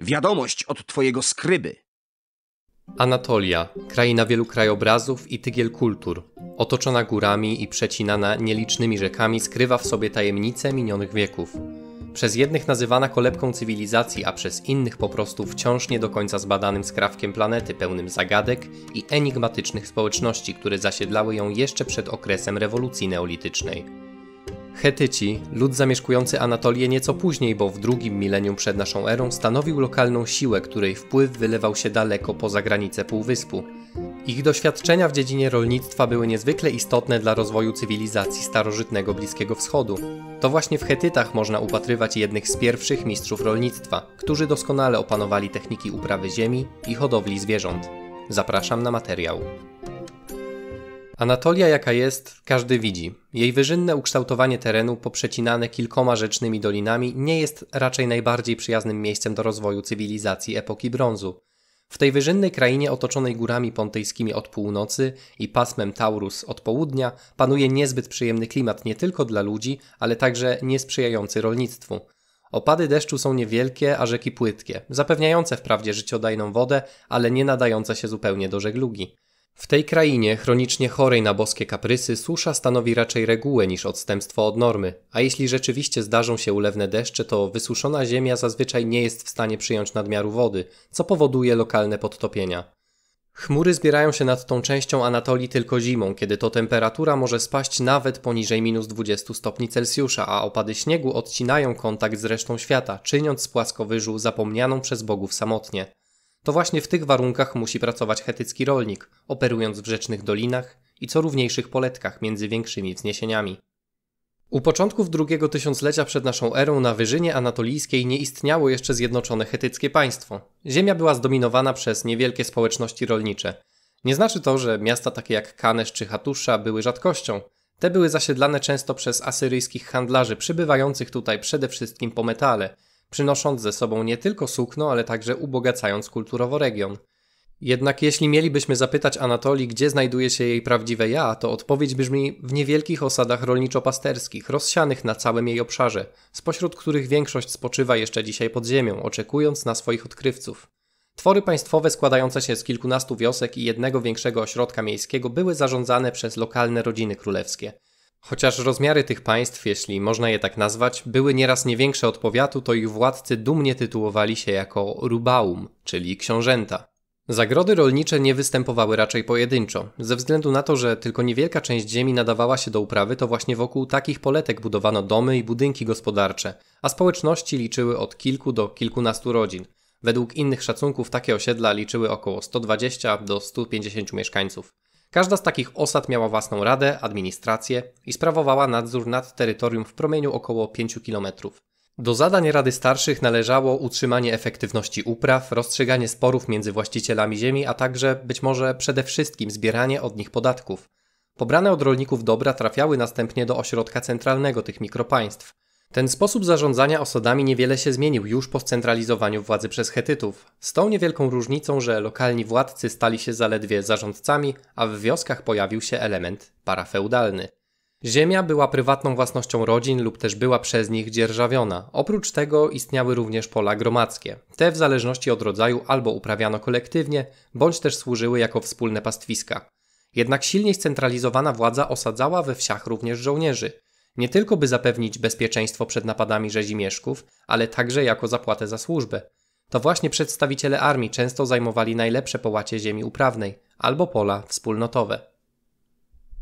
Wiadomość od twojego skryby. Anatolia, kraina wielu krajobrazów i tygiel kultur, otoczona górami i przecinana nielicznymi rzekami, skrywa w sobie tajemnice minionych wieków. Przez jednych nazywana kolebką cywilizacji, a przez innych po prostu wciąż nie do końca zbadanym skrawkiem planety pełnym zagadek i enigmatycznych społeczności, które zasiedlały ją jeszcze przed okresem rewolucji neolitycznej. Chetyci, lud zamieszkujący Anatolię nieco później, bo w drugim milenium przed naszą erą, stanowił lokalną siłę, której wpływ wylewał się daleko poza granice półwyspu. Ich doświadczenia w dziedzinie rolnictwa były niezwykle istotne dla rozwoju cywilizacji starożytnego Bliskiego Wschodu. To właśnie w Chetytach można upatrywać jednych z pierwszych mistrzów rolnictwa, którzy doskonale opanowali techniki uprawy ziemi i hodowli zwierząt. Zapraszam na materiał. Anatolia jaka jest, każdy widzi. Jej wyżynne ukształtowanie terenu poprzecinane kilkoma rzecznymi dolinami nie jest raczej najbardziej przyjaznym miejscem do rozwoju cywilizacji epoki brązu. W tej wyżynnej krainie otoczonej górami Pontejskimi od północy i pasmem Taurus od południa panuje niezbyt przyjemny klimat nie tylko dla ludzi, ale także niesprzyjający rolnictwu. Opady deszczu są niewielkie, a rzeki płytkie, zapewniające wprawdzie życiodajną wodę, ale nie nadające się zupełnie do żeglugi. W tej krainie, chronicznie chorej na boskie kaprysy, susza stanowi raczej regułę niż odstępstwo od normy, a jeśli rzeczywiście zdarzą się ulewne deszcze, to wysuszona ziemia zazwyczaj nie jest w stanie przyjąć nadmiaru wody, co powoduje lokalne podtopienia. Chmury zbierają się nad tą częścią Anatolii tylko zimą, kiedy to temperatura może spaść nawet poniżej minus 20 stopni Celsjusza, a opady śniegu odcinają kontakt z resztą świata, czyniąc z płaskowyżu zapomnianą przez bogów samotnie. To właśnie w tych warunkach musi pracować hetycki rolnik, operując w rzecznych dolinach i co równiejszych poletkach między większymi wzniesieniami. U początków drugiego tysiąclecia przed naszą erą na wyżynie anatolijskiej nie istniało jeszcze zjednoczone hetyckie państwo. Ziemia była zdominowana przez niewielkie społeczności rolnicze. Nie znaczy to, że miasta takie jak Kanesz czy Hatusza były rzadkością. Te były zasiedlane często przez asyryjskich handlarzy przybywających tutaj przede wszystkim po metale – przynosząc ze sobą nie tylko sukno, ale także ubogacając kulturowo region. Jednak jeśli mielibyśmy zapytać Anatolii, gdzie znajduje się jej prawdziwe ja, to odpowiedź brzmi w niewielkich osadach rolniczo-pasterskich, rozsianych na całym jej obszarze, spośród których większość spoczywa jeszcze dzisiaj pod ziemią, oczekując na swoich odkrywców. Twory państwowe składające się z kilkunastu wiosek i jednego większego ośrodka miejskiego były zarządzane przez lokalne rodziny królewskie – Chociaż rozmiary tych państw, jeśli można je tak nazwać, były nieraz nie większe od powiatu, to ich władcy dumnie tytułowali się jako rubaum, czyli książęta. Zagrody rolnicze nie występowały raczej pojedynczo, ze względu na to, że tylko niewielka część ziemi nadawała się do uprawy, to właśnie wokół takich poletek budowano domy i budynki gospodarcze, a społeczności liczyły od kilku do kilkunastu rodzin. Według innych szacunków takie osiedla liczyły około 120 do 150 mieszkańców. Każda z takich osad miała własną radę, administrację i sprawowała nadzór nad terytorium w promieniu około 5 km. Do zadań Rady Starszych należało utrzymanie efektywności upraw, rozstrzyganie sporów między właścicielami ziemi, a także być może przede wszystkim zbieranie od nich podatków. Pobrane od rolników dobra trafiały następnie do ośrodka centralnego tych mikropaństw – ten sposób zarządzania osadami niewiele się zmienił już po scentralizowaniu władzy przez Chetytów, z tą niewielką różnicą, że lokalni władcy stali się zaledwie zarządcami, a w wioskach pojawił się element parafeudalny. Ziemia była prywatną własnością rodzin lub też była przez nich dzierżawiona. Oprócz tego istniały również pola gromadzkie. Te w zależności od rodzaju albo uprawiano kolektywnie, bądź też służyły jako wspólne pastwiska. Jednak silniej scentralizowana władza osadzała we wsiach również żołnierzy – nie tylko by zapewnić bezpieczeństwo przed napadami rzezimieszków, ale także jako zapłatę za służbę. To właśnie przedstawiciele armii często zajmowali najlepsze połacie ziemi uprawnej albo pola wspólnotowe.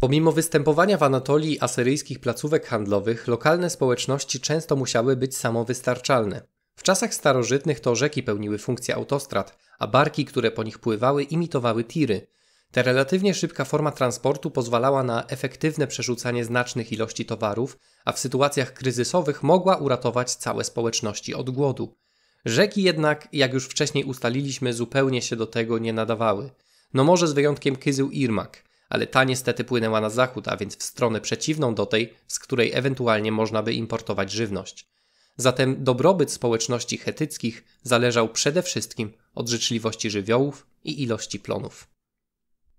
Pomimo występowania w Anatolii asyryjskich placówek handlowych, lokalne społeczności często musiały być samowystarczalne. W czasach starożytnych to rzeki pełniły funkcję autostrad, a barki, które po nich pływały, imitowały tiry, ta relatywnie szybka forma transportu pozwalała na efektywne przerzucanie znacznych ilości towarów, a w sytuacjach kryzysowych mogła uratować całe społeczności od głodu. Rzeki jednak, jak już wcześniej ustaliliśmy, zupełnie się do tego nie nadawały. No może z wyjątkiem Kyzył Irmak, ale ta niestety płynęła na zachód, a więc w stronę przeciwną do tej, z której ewentualnie można by importować żywność. Zatem dobrobyt społeczności chetyckich zależał przede wszystkim od życzliwości żywiołów i ilości plonów.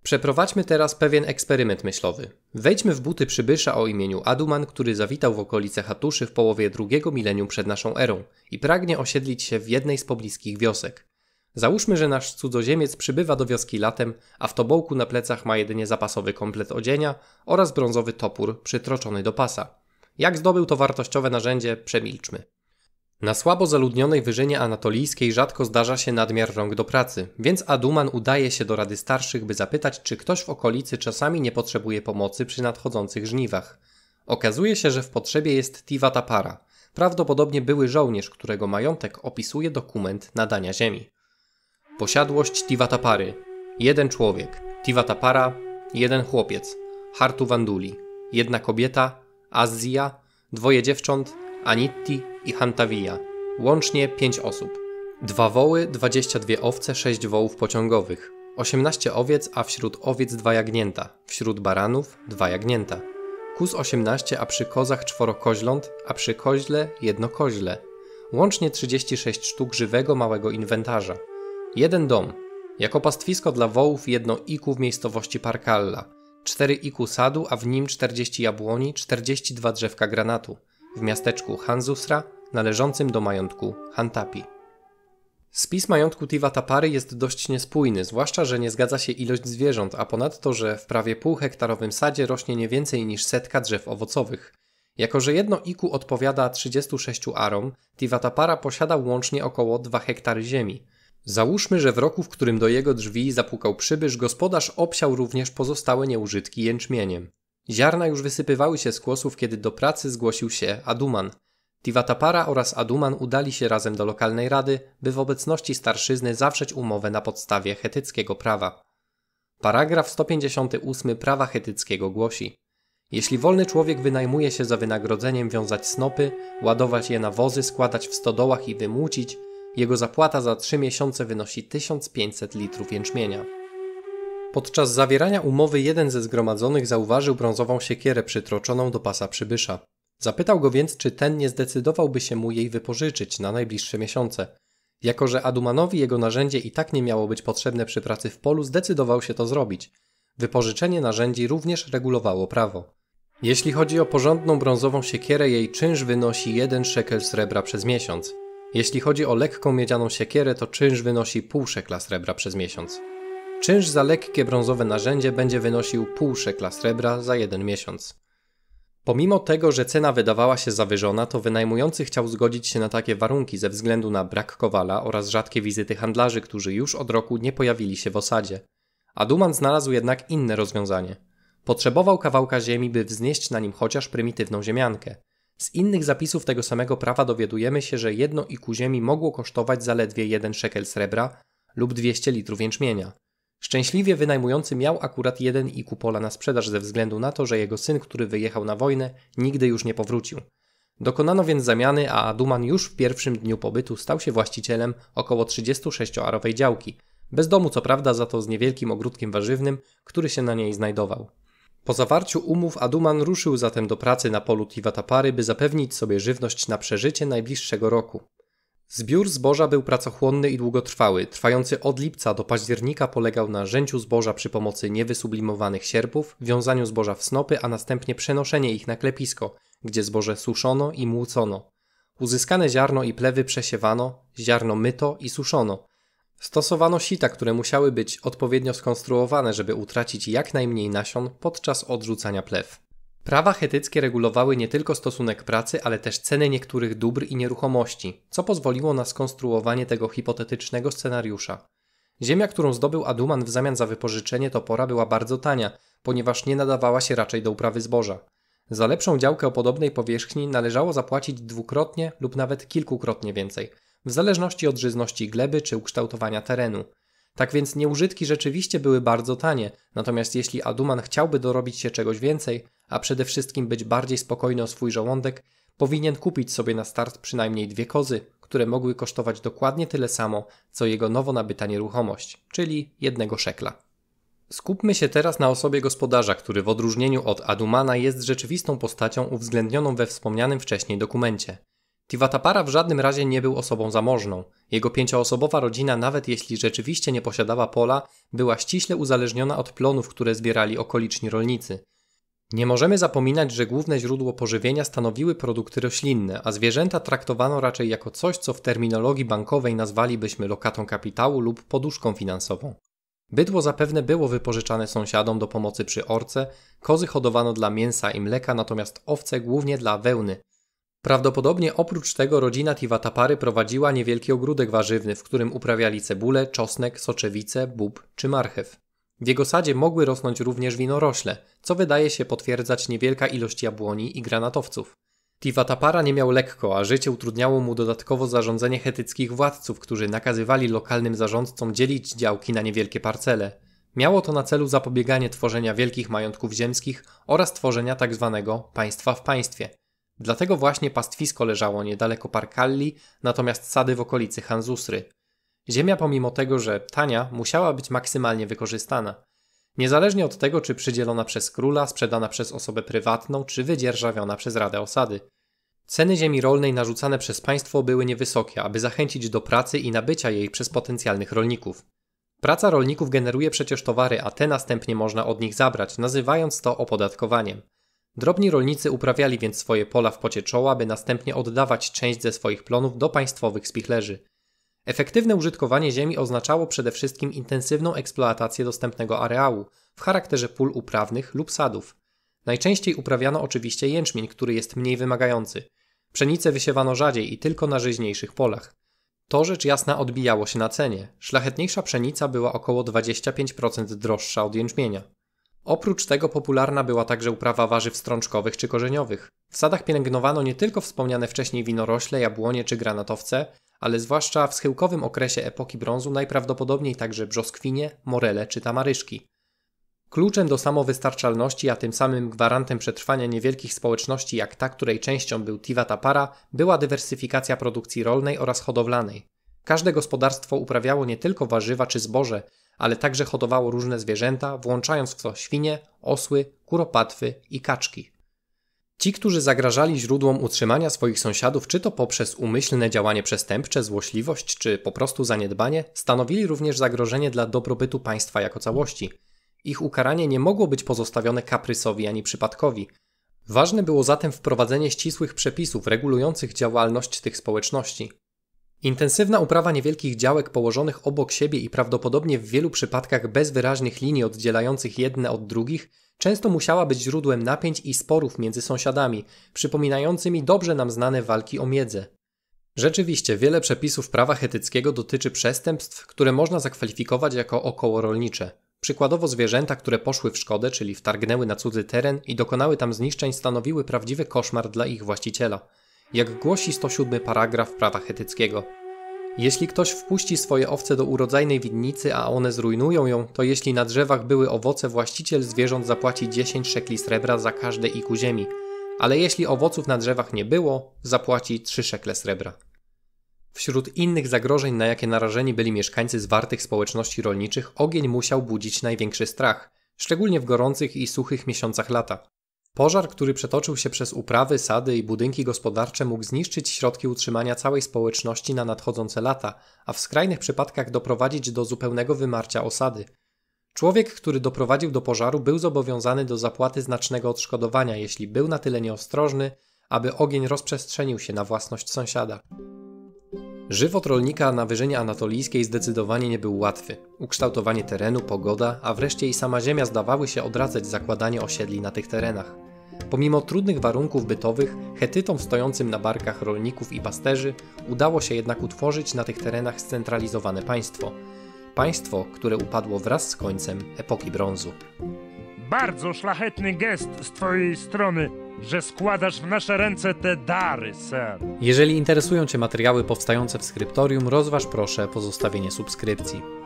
Przeprowadźmy teraz pewien eksperyment myślowy. Wejdźmy w buty przybysza o imieniu Aduman, który zawitał w okolice Hatuszy w połowie drugiego milenium przed naszą erą i pragnie osiedlić się w jednej z pobliskich wiosek. Załóżmy, że nasz cudzoziemiec przybywa do wioski latem, a w tobołku na plecach ma jedynie zapasowy komplet odzienia oraz brązowy topór przytroczony do pasa. Jak zdobył to wartościowe narzędzie, przemilczmy. Na słabo zaludnionej wyżynie anatolijskiej rzadko zdarza się nadmiar rąk do pracy, więc Aduman udaje się do Rady Starszych, by zapytać, czy ktoś w okolicy czasami nie potrzebuje pomocy przy nadchodzących żniwach. Okazuje się, że w potrzebie jest Tiva Tapara, prawdopodobnie były żołnierz, którego majątek opisuje dokument nadania ziemi. Posiadłość Tiva Tapary. Jeden człowiek. Tiva Tapara. Jeden chłopiec. Hartu Wanduli. Jedna kobieta. Azja. Dwoje dziewcząt. Anitti i Hantavilla, łącznie 5 osób. Dwa woły, 22 owce, 6 wołów pociągowych, 18 owiec, a wśród owiec 2 jagnięta, wśród baranów 2 jagnięta. Kus 18, a przy kozach czworo koźląt, a przy koźle jedno koźle. Łącznie 36 sztuk żywego małego inwentarza. Jeden dom. Jako pastwisko dla wołów jedno iku w miejscowości Parkalla, 4 iku sadu, a w nim 40 jabłoni, 42 drzewka granatu w miasteczku Hanzusra należącym do majątku Hantapi. Spis majątku Tivatapary jest dość niespójny, zwłaszcza, że nie zgadza się ilość zwierząt, a ponadto, że w prawie półhektarowym sadzie rośnie nie więcej niż setka drzew owocowych. Jako, że jedno iku odpowiada 36 arom, Tivatapara posiadał łącznie około 2 hektary ziemi. Załóżmy, że w roku, w którym do jego drzwi zapukał przybysz, gospodarz obsiał również pozostałe nieużytki jęczmieniem. Ziarna już wysypywały się z kłosów, kiedy do pracy zgłosił się Aduman. Tivatapara oraz Aduman udali się razem do lokalnej rady, by w obecności starszyzny zawrzeć umowę na podstawie chetyckiego prawa. Paragraf 158 prawa chetyckiego głosi: Jeśli wolny człowiek wynajmuje się za wynagrodzeniem wiązać snopy, ładować je na wozy, składać w stodołach i wymłócić, jego zapłata za 3 miesiące wynosi 1500 litrów jęczmienia. Podczas zawierania umowy jeden ze zgromadzonych zauważył brązową siekierę przytroczoną do pasa przybysza. Zapytał go więc, czy ten nie zdecydowałby się mu jej wypożyczyć na najbliższe miesiące. Jako, że Adumanowi jego narzędzie i tak nie miało być potrzebne przy pracy w polu, zdecydował się to zrobić. Wypożyczenie narzędzi również regulowało prawo. Jeśli chodzi o porządną brązową siekierę, jej czynsz wynosi jeden szekel srebra przez miesiąc. Jeśli chodzi o lekką miedzianą siekierę, to czynsz wynosi pół szekla srebra przez miesiąc. Czynsz za lekkie brązowe narzędzie będzie wynosił pół szekla srebra za jeden miesiąc. Pomimo tego, że cena wydawała się zawyżona, to wynajmujący chciał zgodzić się na takie warunki ze względu na brak kowala oraz rzadkie wizyty handlarzy, którzy już od roku nie pojawili się w osadzie. A Duman znalazł jednak inne rozwiązanie. Potrzebował kawałka ziemi, by wznieść na nim chociaż prymitywną ziemiankę. Z innych zapisów tego samego prawa dowiadujemy się, że jedno iku ziemi mogło kosztować zaledwie jeden szekel srebra lub 200 litrów jęczmienia. Szczęśliwie wynajmujący miał akurat jeden i kupola na sprzedaż ze względu na to, że jego syn, który wyjechał na wojnę, nigdy już nie powrócił. Dokonano więc zamiany, a Duman już w pierwszym dniu pobytu stał się właścicielem około 36-arowej działki, bez domu co prawda za to z niewielkim ogródkiem warzywnym, który się na niej znajdował. Po zawarciu umów Aduman ruszył zatem do pracy na polu tiwatapary, by zapewnić sobie żywność na przeżycie najbliższego roku. Zbiór zboża był pracochłonny i długotrwały, trwający od lipca do października polegał na rzęciu zboża przy pomocy niewysublimowanych sierpów, wiązaniu zboża w snopy, a następnie przenoszenie ich na klepisko, gdzie zboże suszono i młócono. Uzyskane ziarno i plewy przesiewano, ziarno myto i suszono. Stosowano sita, które musiały być odpowiednio skonstruowane, żeby utracić jak najmniej nasion podczas odrzucania plew. Prawa chetyckie regulowały nie tylko stosunek pracy, ale też ceny niektórych dóbr i nieruchomości, co pozwoliło na skonstruowanie tego hipotetycznego scenariusza. Ziemia, którą zdobył Aduman w zamian za wypożyczenie topora była bardzo tania, ponieważ nie nadawała się raczej do uprawy zboża. Za lepszą działkę o podobnej powierzchni należało zapłacić dwukrotnie lub nawet kilkukrotnie więcej, w zależności od żyzności gleby czy ukształtowania terenu – tak więc nieużytki rzeczywiście były bardzo tanie, natomiast jeśli Aduman chciałby dorobić się czegoś więcej, a przede wszystkim być bardziej spokojny o swój żołądek, powinien kupić sobie na start przynajmniej dwie kozy, które mogły kosztować dokładnie tyle samo, co jego nowo nabyta nieruchomość, czyli jednego szekla. Skupmy się teraz na osobie gospodarza, który w odróżnieniu od Adumana jest rzeczywistą postacią uwzględnioną we wspomnianym wcześniej dokumencie – Tiwatapara w żadnym razie nie był osobą zamożną. Jego pięcioosobowa rodzina, nawet jeśli rzeczywiście nie posiadała pola, była ściśle uzależniona od plonów, które zbierali okoliczni rolnicy. Nie możemy zapominać, że główne źródło pożywienia stanowiły produkty roślinne, a zwierzęta traktowano raczej jako coś, co w terminologii bankowej nazwalibyśmy lokatą kapitału lub poduszką finansową. Bydło zapewne było wypożyczane sąsiadom do pomocy przy orce, kozy hodowano dla mięsa i mleka, natomiast owce głównie dla wełny – Prawdopodobnie oprócz tego rodzina Tiwatapary prowadziła niewielki ogródek warzywny, w którym uprawiali cebulę, czosnek, soczewice, bób czy marchew. W jego sadzie mogły rosnąć również winorośle, co wydaje się potwierdzać niewielka ilość jabłoni i granatowców. Tiwatapara nie miał lekko, a życie utrudniało mu dodatkowo zarządzenie hetyckich władców, którzy nakazywali lokalnym zarządcom dzielić działki na niewielkie parcele. Miało to na celu zapobieganie tworzenia wielkich majątków ziemskich oraz tworzenia tzw. Tak państwa w państwie – Dlatego właśnie pastwisko leżało niedaleko Parkalli, natomiast sady w okolicy Hanzusry. Ziemia pomimo tego, że tania, musiała być maksymalnie wykorzystana. Niezależnie od tego, czy przydzielona przez króla, sprzedana przez osobę prywatną, czy wydzierżawiona przez Radę Osady. Ceny ziemi rolnej narzucane przez państwo były niewysokie, aby zachęcić do pracy i nabycia jej przez potencjalnych rolników. Praca rolników generuje przecież towary, a te następnie można od nich zabrać, nazywając to opodatkowaniem. Drobni rolnicy uprawiali więc swoje pola w pocie czoła, by następnie oddawać część ze swoich plonów do państwowych spichlerzy. Efektywne użytkowanie ziemi oznaczało przede wszystkim intensywną eksploatację dostępnego areału w charakterze pól uprawnych lub sadów. Najczęściej uprawiano oczywiście jęczmień, który jest mniej wymagający. Pszenice wysiewano rzadziej i tylko na żyźniejszych polach. To rzecz jasna odbijało się na cenie. Szlachetniejsza pszenica była około 25% droższa od jęczmienia. Oprócz tego popularna była także uprawa warzyw strączkowych czy korzeniowych. W sadach pielęgnowano nie tylko wspomniane wcześniej winorośle, jabłonie czy granatowce, ale zwłaszcza w schyłkowym okresie epoki brązu najprawdopodobniej także brzoskwinie, morele czy tamaryszki. Kluczem do samowystarczalności, a tym samym gwarantem przetrwania niewielkich społeczności jak ta, której częścią był Tivatapara, była dywersyfikacja produkcji rolnej oraz hodowlanej. Każde gospodarstwo uprawiało nie tylko warzywa czy zboże, ale także hodowało różne zwierzęta, włączając w to świnie, osły, kuropatwy i kaczki. Ci, którzy zagrażali źródłom utrzymania swoich sąsiadów, czy to poprzez umyślne działanie przestępcze, złośliwość, czy po prostu zaniedbanie, stanowili również zagrożenie dla dobrobytu państwa jako całości. Ich ukaranie nie mogło być pozostawione kaprysowi ani przypadkowi. Ważne było zatem wprowadzenie ścisłych przepisów regulujących działalność tych społeczności. Intensywna uprawa niewielkich działek położonych obok siebie i prawdopodobnie w wielu przypadkach bez wyraźnych linii oddzielających jedne od drugich często musiała być źródłem napięć i sporów między sąsiadami, przypominającymi dobrze nam znane walki o miedzę. Rzeczywiście, wiele przepisów prawa chetyckiego dotyczy przestępstw, które można zakwalifikować jako okołorolnicze. Przykładowo zwierzęta, które poszły w szkodę, czyli wtargnęły na cudzy teren i dokonały tam zniszczeń, stanowiły prawdziwy koszmar dla ich właściciela jak głosi 107 paragraf prawa chetyckiego. Jeśli ktoś wpuści swoje owce do urodzajnej winnicy, a one zrujnują ją, to jeśli na drzewach były owoce, właściciel zwierząt zapłaci 10 szekli srebra za każde iku ziemi, ale jeśli owoców na drzewach nie było, zapłaci 3 szekle srebra. Wśród innych zagrożeń, na jakie narażeni byli mieszkańcy zwartych społeczności rolniczych, ogień musiał budzić największy strach, szczególnie w gorących i suchych miesiącach lata. Pożar, który przetoczył się przez uprawy, sady i budynki gospodarcze, mógł zniszczyć środki utrzymania całej społeczności na nadchodzące lata, a w skrajnych przypadkach doprowadzić do zupełnego wymarcia osady. Człowiek, który doprowadził do pożaru, był zobowiązany do zapłaty znacznego odszkodowania, jeśli był na tyle nieostrożny, aby ogień rozprzestrzenił się na własność sąsiada. Żywot rolnika na Wyżynie Anatolijskiej zdecydowanie nie był łatwy. Ukształtowanie terenu, pogoda, a wreszcie i sama ziemia zdawały się odradzać zakładanie osiedli na tych terenach. Pomimo trudnych warunków bytowych, hetytom stojącym na barkach rolników i pasterzy udało się jednak utworzyć na tych terenach scentralizowane państwo. Państwo, które upadło wraz z końcem epoki brązu. Bardzo szlachetny gest z Twojej strony, że składasz w nasze ręce te dary, ser. Jeżeli interesują Cię materiały powstające w skryptorium, rozważ proszę pozostawienie subskrypcji.